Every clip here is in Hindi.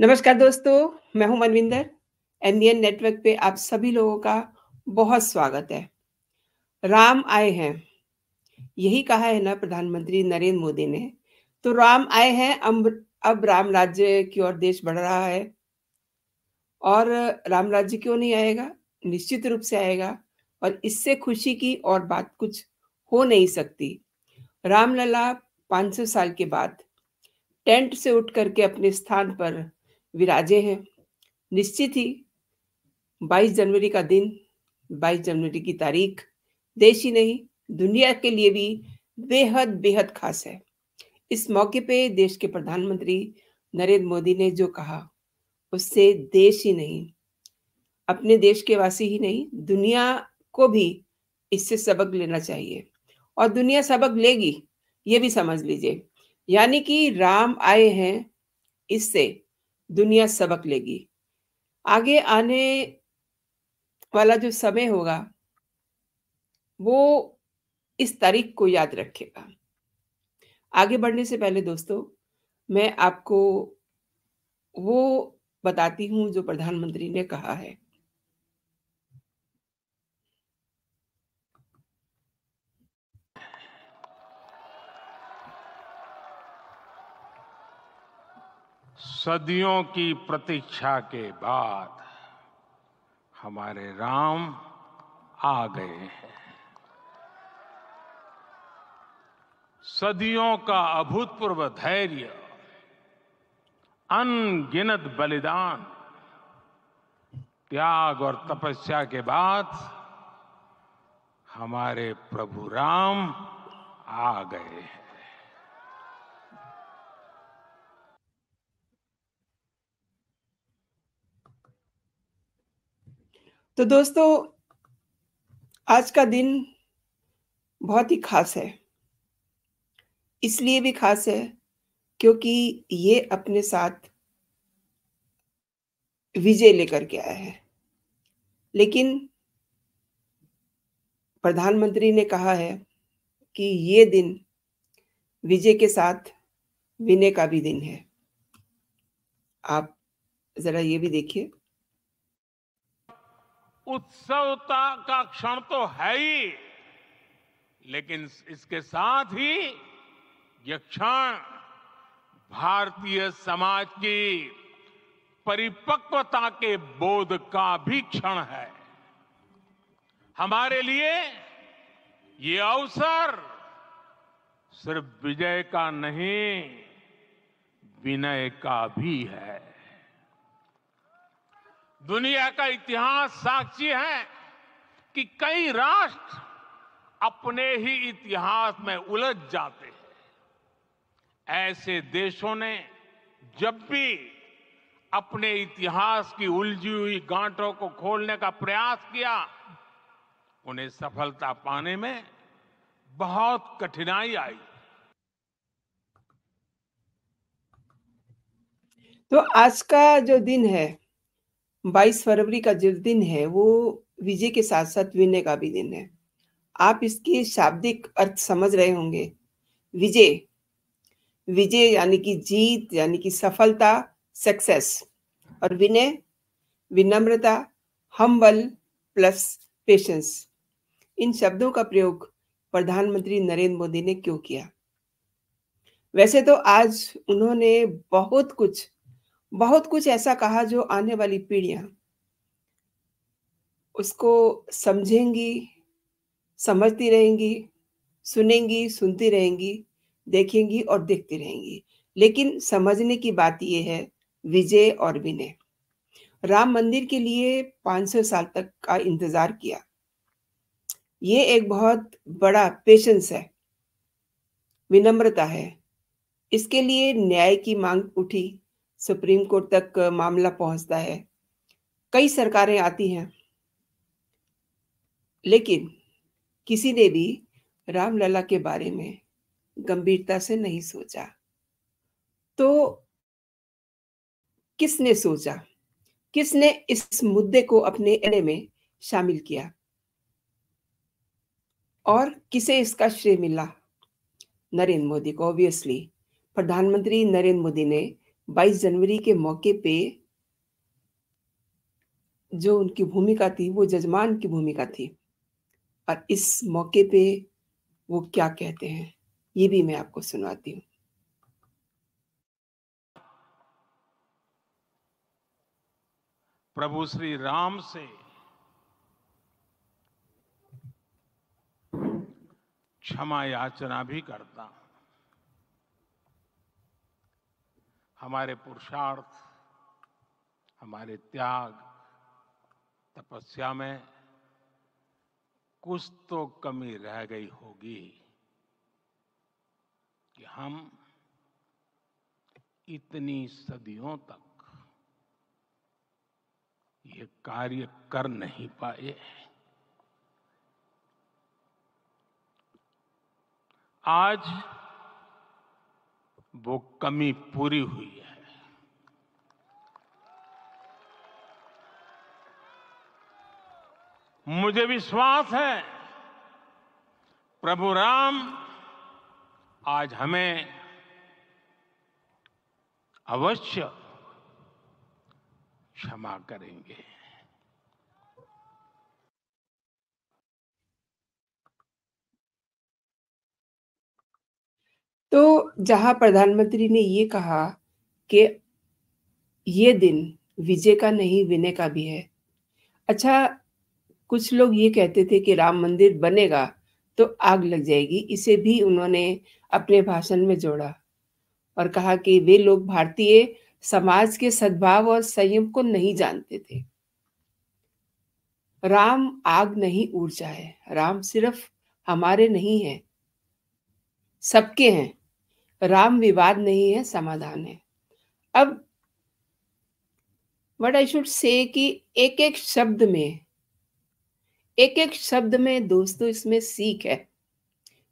नमस्कार दोस्तों मैं हूं मनविंदर एनडीएन नेटवर्क पे आप सभी लोगों का बहुत स्वागत है राम आए हैं यही कहा है ना प्रधानमंत्री नरेंद्र मोदी ने तो राम आए हैं अब राम राज्य की ओर देश बढ़ रहा है और राम राज्य क्यों नहीं आएगा निश्चित रूप से आएगा और इससे खुशी की और बात कुछ हो नहीं सकती रामलला 500 साल के बाद टेंट से उठ करके अपने स्थान पर विराजे हैं निश्चित ही 22 जनवरी का दिन 22 जनवरी की तारीख देश ही नहीं दुनिया के लिए भी बेहद बेहद खास है इस मौके पे देश के प्रधानमंत्री नरेंद्र मोदी ने जो कहा उससे देश ही नहीं अपने देश के वासी ही नहीं दुनिया को भी इससे सबक लेना चाहिए और दुनिया सबक लेगी ये भी समझ लीजिए यानी कि राम आए हैं इससे दुनिया सबक लेगी आगे आने वाला जो समय होगा वो इस तारीख को याद रखेगा आगे बढ़ने से पहले दोस्तों मैं आपको वो बताती हूँ जो प्रधानमंत्री ने कहा है सदियों की प्रतीक्षा के बाद हमारे राम आ गए हैं सदियों का अभूतपूर्व धैर्य अनगिनत बलिदान त्याग और तपस्या के बाद हमारे प्रभु राम आ गए हैं तो दोस्तों आज का दिन बहुत ही खास है इसलिए भी खास है क्योंकि ये अपने साथ विजय लेकर के आया है लेकिन प्रधानमंत्री ने कहा है कि ये दिन विजय के साथ विनय का भी दिन है आप ज़रा ये भी देखिए उत्सवता का क्षण तो है ही लेकिन इसके साथ ही यह क्षण भारतीय समाज की परिपक्वता के बोध का भी क्षण है हमारे लिए ये अवसर सिर्फ विजय का नहीं विनय का भी है दुनिया का इतिहास साक्षी है कि कई राष्ट्र अपने ही इतिहास में उलझ जाते हैं ऐसे देशों ने जब भी अपने इतिहास की उलझी हुई गांठों को खोलने का प्रयास किया उन्हें सफलता पाने में बहुत कठिनाई आई तो आज का जो दिन है 22 फरवरी का जो दिन है वो विजय के साथ साथ विनय का भी दिन है आप इसके शाब्दिक अर्थ समझ रहे होंगे विजय विजय यानी कि जीत यानी कि सफलता सक्सेस और विनय विनम्रता हम्बल प्लस पेशेंस इन शब्दों का प्रयोग प्रधानमंत्री नरेंद्र मोदी ने क्यों किया वैसे तो आज उन्होंने बहुत कुछ बहुत कुछ ऐसा कहा जो आने वाली पीढ़ियां उसको समझेंगी समझती रहेंगी सुनेंगी सुनती रहेंगी देखेंगी और देखती रहेंगी लेकिन समझने की बात यह है विजय और विनय राम मंदिर के लिए 500 साल तक का इंतजार किया ये एक बहुत बड़ा पेशेंस है विनम्रता है इसके लिए न्याय की मांग उठी सुप्रीम कोर्ट तक मामला पहुंचता है कई सरकारें आती हैं लेकिन किसी ने भी रामलला के बारे में गंभीरता से नहीं सोचा तो किसने सोचा किसने इस मुद्दे को अपने एने में शामिल किया और किसे इसका श्रेय मिला नरेंद्र मोदी को ऑब्वियसली प्रधानमंत्री नरेंद्र मोदी ने 22 जनवरी के मौके पे जो उनकी भूमिका थी वो जजमान की भूमिका थी और इस मौके पे वो क्या कहते हैं ये भी मैं आपको सुनाती हूँ प्रभु श्री राम से क्षमा याचना भी करता हूं हमारे पुरुषार्थ हमारे त्याग तपस्या में कुछ तो कमी रह गई होगी कि हम इतनी सदियों तक ये कार्य कर नहीं पाए आज वो कमी पूरी हुई है मुझे विश्वास है प्रभु राम आज हमें अवश्य क्षमा करेंगे तो जहां प्रधानमंत्री ने ये कहा कि ये दिन विजय का नहीं विनय का भी है अच्छा कुछ लोग ये कहते थे कि राम मंदिर बनेगा तो आग लग जाएगी इसे भी उन्होंने अपने भाषण में जोड़ा और कहा कि वे लोग भारतीय समाज के सद्भाव और संयम को नहीं जानते थे राम आग नहीं ऊर्जा है राम सिर्फ हमारे नहीं है सबके हैं राम विवाद नहीं है समाधान है अब वट आई शुड से कि एक एक शब्द में एक एक शब्द में दोस्तों इसमें सीख है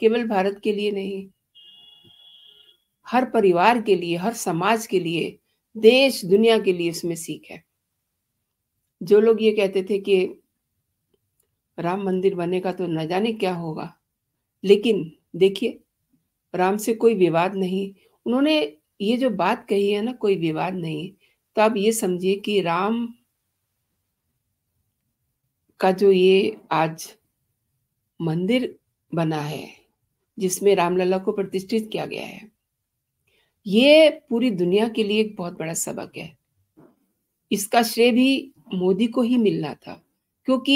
केवल भारत के लिए नहीं हर परिवार के लिए हर समाज के लिए देश दुनिया के लिए इसमें सीख है जो लोग ये कहते थे कि राम मंदिर बनेगा तो न जाने क्या होगा लेकिन देखिए राम से कोई विवाद नहीं उन्होंने ये जो बात कही है ना कोई विवाद नहीं तो आप ये समझिए कि राम का जो ये आज मंदिर बना है जिसमें रामलला को प्रतिष्ठित किया गया है ये पूरी दुनिया के लिए एक बहुत बड़ा सबक है इसका श्रेय भी मोदी को ही मिलना था क्योंकि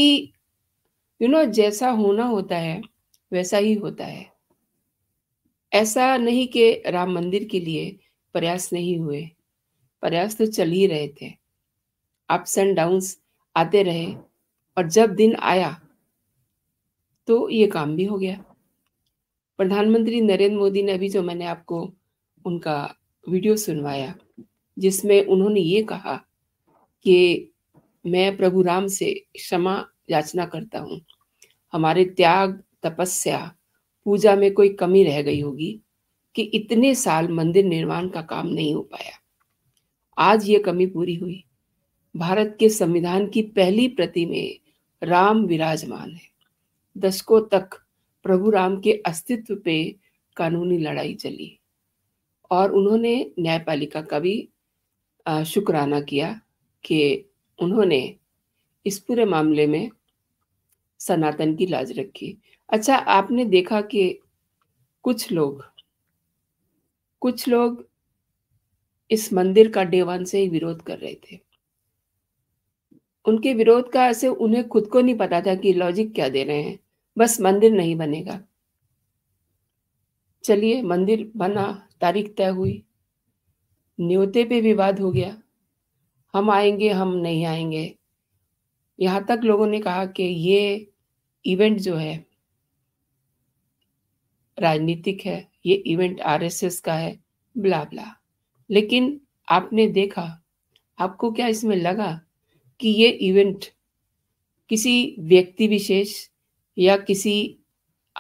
यू you नो know, जैसा होना होता है वैसा ही होता है ऐसा नहीं कि राम मंदिर के लिए प्रयास नहीं हुए प्रयास तो चल ही रहे थे अप्स एंड डाउन्स आते रहे और जब दिन आया तो ये काम भी हो गया प्रधानमंत्री नरेंद्र मोदी ने अभी जो मैंने आपको उनका वीडियो सुनवाया जिसमें उन्होंने ये कहा कि मैं प्रभु राम से क्षमा याचना करता हूँ हमारे त्याग तपस्या पूजा में कोई कमी रह गई होगी कि इतने साल मंदिर निर्माण का काम नहीं हो पाया आज ये कमी पूरी हुई भारत के संविधान की पहली प्रति में राम विराजमान है दशकों तक प्रभु राम के अस्तित्व पे कानूनी लड़ाई चली और उन्होंने न्यायपालिका का भी शुक्राना किया कि उन्होंने इस पूरे मामले में सनातन की लाज रखी अच्छा आपने देखा कि कुछ लोग कुछ लोग इस मंदिर का देवान से ही विरोध कर रहे थे उनके विरोध का ऐसे उन्हें खुद को नहीं पता था कि लॉजिक क्या दे रहे हैं बस मंदिर नहीं बनेगा चलिए मंदिर बना तारीख तय हुई न्योते पे विवाद हो गया हम आएंगे हम नहीं आएंगे यहाँ तक लोगों ने कहा कि ये इवेंट जो है राजनीतिक है ये इवेंट आरएसएस का है ब्ला ब्ला लेकिन आपने देखा आपको क्या इसमें लगा कि ये इवेंट किसी व्यक्ति विशेष या किसी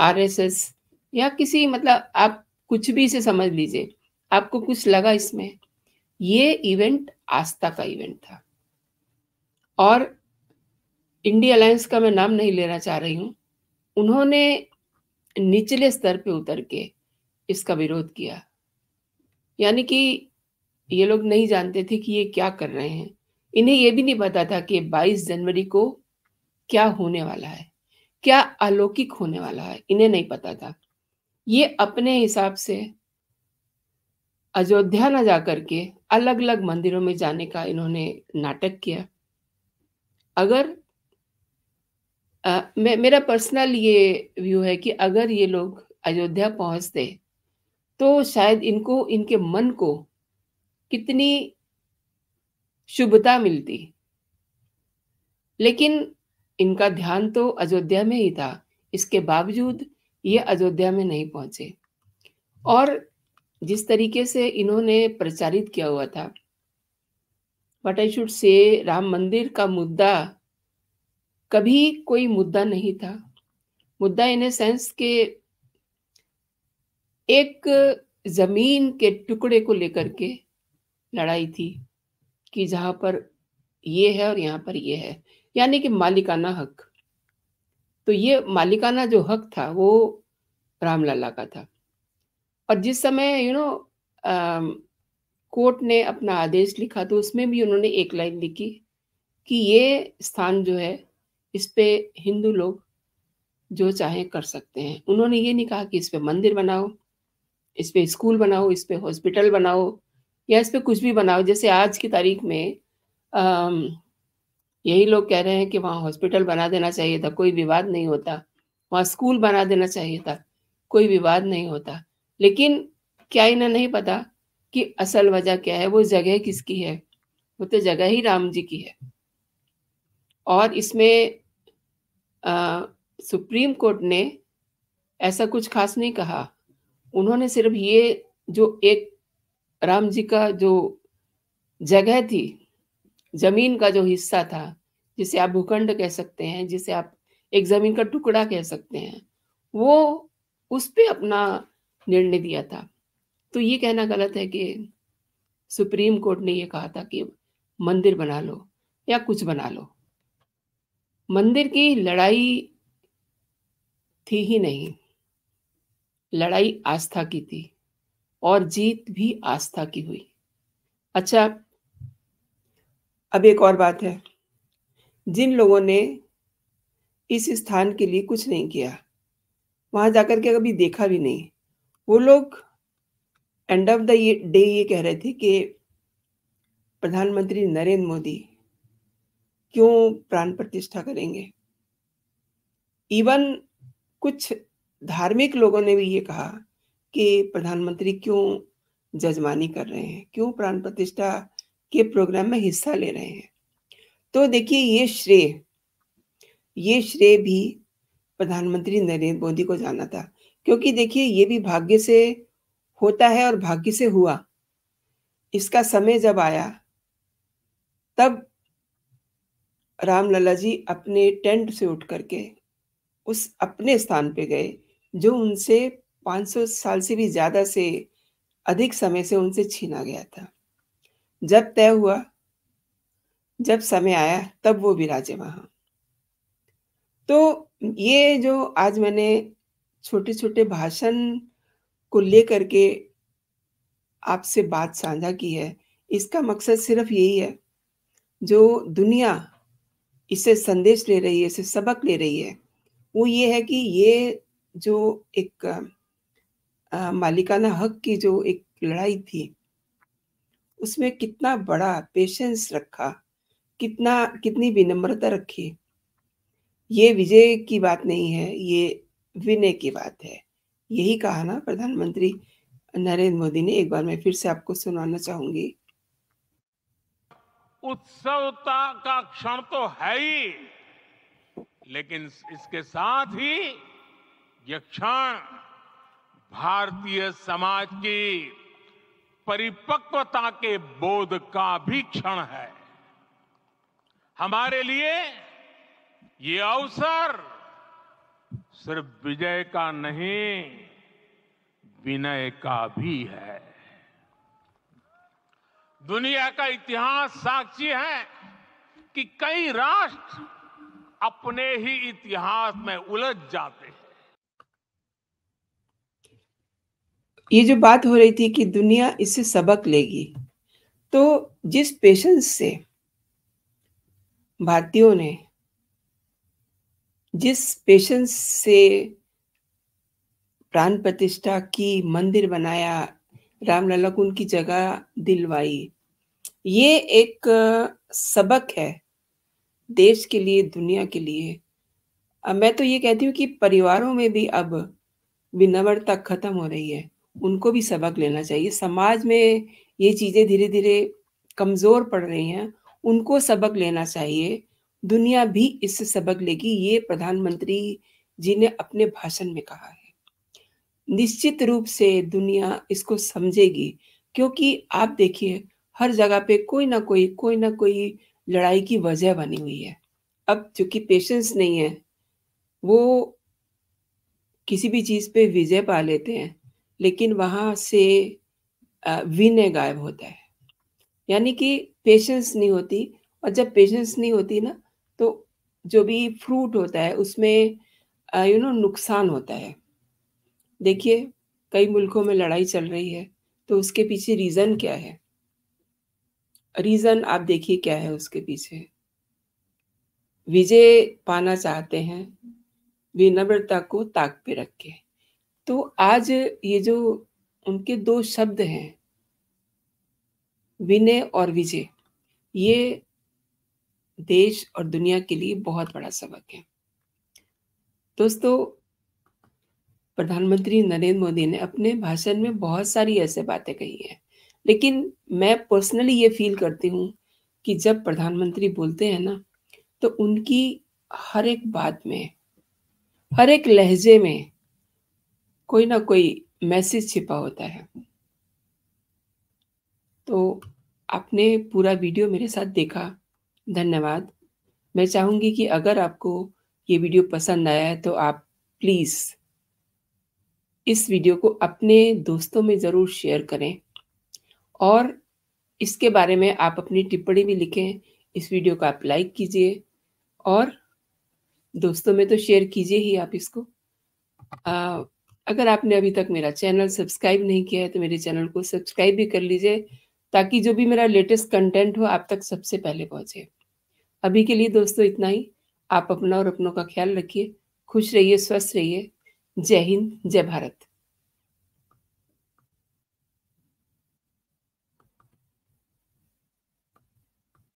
आरएसएस या किसी मतलब आप कुछ भी इसे समझ लीजिए आपको कुछ लगा इसमें ये इवेंट आस्था का इवेंट था और इंडिया अलायंस का मैं नाम नहीं लेना चाह रही हूँ उन्होंने निचले स्तर पे उतर के इसका विरोध किया यानी कि ये लोग नहीं जानते थे कि ये क्या कर रहे हैं इन्हें यह भी नहीं पता था कि 22 जनवरी को क्या होने वाला है क्या अलौकिक होने वाला है इन्हें नहीं पता था ये अपने हिसाब से अयोध्या न जा करके अलग अलग मंदिरों में जाने का इन्होंने नाटक किया अगर मे मेरा पर्सनल ये व्यू है कि अगर ये लोग अयोध्या पहुंचते तो शायद इनको इनके मन को कितनी शुभता मिलती। लेकिन इनका ध्यान तो अयोध्या में ही था, इसके बावजूद ये अयोध्या में नहीं पहुंचे और जिस तरीके से इन्होंने प्रचारित किया हुआ था, what I should say Ram मंदिर का मुद्दा कभी कोई मुद्दा नहीं था मुद्दा इन सेंस के एक जमीन के टुकड़े को लेकर के लड़ाई थी कि जहां पर ये है और यहाँ पर ये है यानी कि मालिकाना हक तो ये मालिकाना जो हक था वो रामलला का था और जिस समय यू नो कोर्ट ने अपना आदेश लिखा तो उसमें भी उन्होंने एक लाइन लिखी कि ये स्थान जो है इस पे हिंदू लोग जो चाहे कर सकते हैं उन्होंने ये नहीं कहा कि इस पे मंदिर बनाओ इस पे स्कूल बनाओ इस पे हॉस्पिटल बनाओ या इस पे कुछ भी बनाओ जैसे आज की तारीख में आ, यही लोग कह रहे हैं कि वहाँ हॉस्पिटल बना देना चाहिए था कोई विवाद नहीं होता वहाँ स्कूल बना देना चाहिए था कोई विवाद नहीं होता लेकिन क्या इन्हें नहीं पता कि असल वजह क्या है वो जगह किसकी है वो तो जगह ही राम जी की है और इसमें सुप्रीम कोर्ट ने ऐसा कुछ खास नहीं कहा उन्होंने सिर्फ ये जो एक राम जी का जो जगह थी जमीन का जो हिस्सा था जिसे आप भूखंड कह सकते हैं जिसे आप एक जमीन का टुकड़ा कह सकते हैं वो उस पर अपना निर्णय दिया था तो ये कहना गलत है कि सुप्रीम कोर्ट ने ये कहा था कि मंदिर बना लो या कुछ बना लो मंदिर की लड़ाई थी ही नहीं लड़ाई आस्था की थी और जीत भी आस्था की हुई अच्छा अब एक और बात है जिन लोगों ने इस स्थान के लिए कुछ नहीं किया वहाँ जाकर के कभी देखा भी नहीं वो लोग एंड ऑफ द डे ये कह रहे थे कि प्रधानमंत्री नरेंद्र मोदी क्यों प्राण प्रतिष्ठा करेंगे इवन कुछ धार्मिक लोगों ने भी ये कहा कि प्रधानमंत्री क्यों जजमानी कर रहे हैं क्यों प्राण प्रतिष्ठा के प्रोग्राम में हिस्सा ले रहे हैं तो देखिए ये श्रेय ये श्रेय भी प्रधानमंत्री नरेंद्र मोदी को जाना था क्योंकि देखिए ये भी भाग्य से होता है और भाग्य से हुआ इसका समय जब आया तब राम लला जी अपने टेंट से उठ करके उस अपने स्थान पे गए जो उनसे 500 साल से भी ज़्यादा से अधिक समय से उनसे छीना गया था जब तय हुआ जब समय आया तब वो भी राजे वहाँ तो ये जो आज मैंने छोटे छोटे भाषण को लेकर के आपसे बात साझा की है इसका मकसद सिर्फ यही है जो दुनिया इससे संदेश ले रही है इससे सबक ले रही है वो ये है कि ये जो एक मालिकाना हक की जो एक लड़ाई थी उसमें कितना बड़ा पेशेंस रखा कितना कितनी विनम्रता रखी ये विजय की बात नहीं है ये विनय की बात है यही कहा ना प्रधानमंत्री नरेंद्र मोदी ने एक बार मैं फिर से आपको सुनाना चाहूंगी उत्सवता का क्षण तो है ही लेकिन इसके साथ ही यह क्षण भारतीय समाज की परिपक्वता के बोध का भी क्षण है हमारे लिए ये अवसर सिर्फ विजय का नहीं विनय का भी है दुनिया का इतिहास साक्षी है कि कई राष्ट्र अपने ही इतिहास में उलझ जाते हैं ये जो बात हो रही थी कि दुनिया इससे सबक लेगी तो जिस पेशेंस से भारतीयों ने जिस पेशेंस से प्राण प्रतिष्ठा की मंदिर बनाया रामलला को उनकी जगह दिलवाई ये एक सबक है देश के लिए दुनिया के लिए मैं तो ये कहती हूँ कि परिवारों में भी अब विनम्रता खत्म हो रही है उनको भी सबक लेना चाहिए समाज में ये चीज़ें धीरे धीरे कमज़ोर पड़ रही हैं उनको सबक लेना चाहिए दुनिया भी इससे सबक लेगी ये प्रधानमंत्री जी ने अपने भाषण में कहा है निश्चित रूप से दुनिया इसको समझेगी क्योंकि आप देखिए हर जगह पे कोई ना कोई कोई ना कोई लड़ाई की वजह बनी हुई है अब चूंकि पेशेंस नहीं है वो किसी भी चीज़ पे विजय पा लेते हैं लेकिन वहां से विनय गायब होता है यानी कि पेशेंस नहीं होती और जब पेशेंस नहीं होती ना तो जो भी फ्रूट होता है उसमें यू नो नुकसान होता है देखिए कई मुल्कों में लड़ाई चल रही है तो उसके पीछे रीज़न क्या है रीज़न आप देखिए क्या है उसके पीछे विजय पाना चाहते हैं विनम्रता को ताक पे रख के तो आज ये जो उनके दो शब्द हैं विनय और विजय ये देश और दुनिया के लिए बहुत बड़ा सबक है दोस्तों प्रधानमंत्री नरेंद्र मोदी ने अपने भाषण में बहुत सारी ऐसे बातें कही हैं लेकिन मैं पर्सनली ये फील करती हूँ कि जब प्रधानमंत्री बोलते हैं ना तो उनकी हर एक बात में हर एक लहजे में कोई ना कोई मैसेज छिपा होता है तो आपने पूरा वीडियो मेरे साथ देखा धन्यवाद मैं चाहूँगी कि अगर आपको ये वीडियो पसंद आया है तो आप प्लीज़ इस वीडियो को अपने दोस्तों में ज़रूर शेयर करें और इसके बारे में आप अपनी टिप्पणी भी लिखें इस वीडियो को आप लाइक कीजिए और दोस्तों में तो शेयर कीजिए ही आप इसको आ, अगर आपने अभी तक मेरा चैनल सब्सक्राइब नहीं किया है तो मेरे चैनल को सब्सक्राइब भी कर लीजिए ताकि जो भी मेरा लेटेस्ट कंटेंट हो आप तक सबसे पहले पहुंचे अभी के लिए दोस्तों इतना ही आप अपना और अपनों का ख्याल रखिए खुश रहिए स्वस्थ रहिए जय हिंद जय भारत